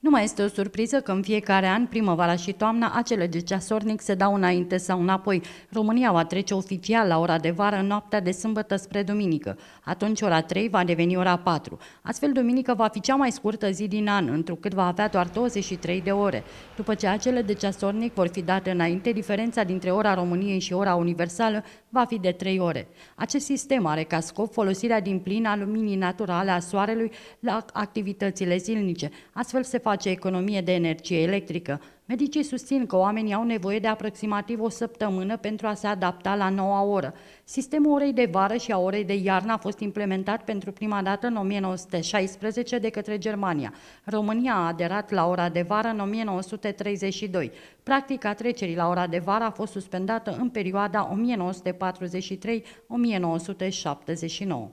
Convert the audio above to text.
Nu mai este o surpriză că în fiecare an, primăvara și toamna, acele de ceasornic se dau înainte sau înapoi. România va trece oficial la ora de vară noaptea de sâmbătă spre duminică. Atunci ora 3 va deveni ora 4. Astfel, duminică va fi cea mai scurtă zi din an, întrucât va avea doar 23 de ore. După ce acele de ceasornic vor fi date înainte, diferența dintre ora României și ora universală va fi de 3 ore. Acest sistem are ca scop folosirea din plin a luminii naturale a soarelui la activitățile zilnice. Astfel se face face economie de energie electrică. Medicii susțin că oamenii au nevoie de aproximativ o săptămână pentru a se adapta la noua oră. Sistemul orei de vară și a orei de iarnă a fost implementat pentru prima dată în 1916 de către Germania. România a aderat la ora de vară în 1932. Practica trecerii la ora de vară a fost suspendată în perioada 1943-1979.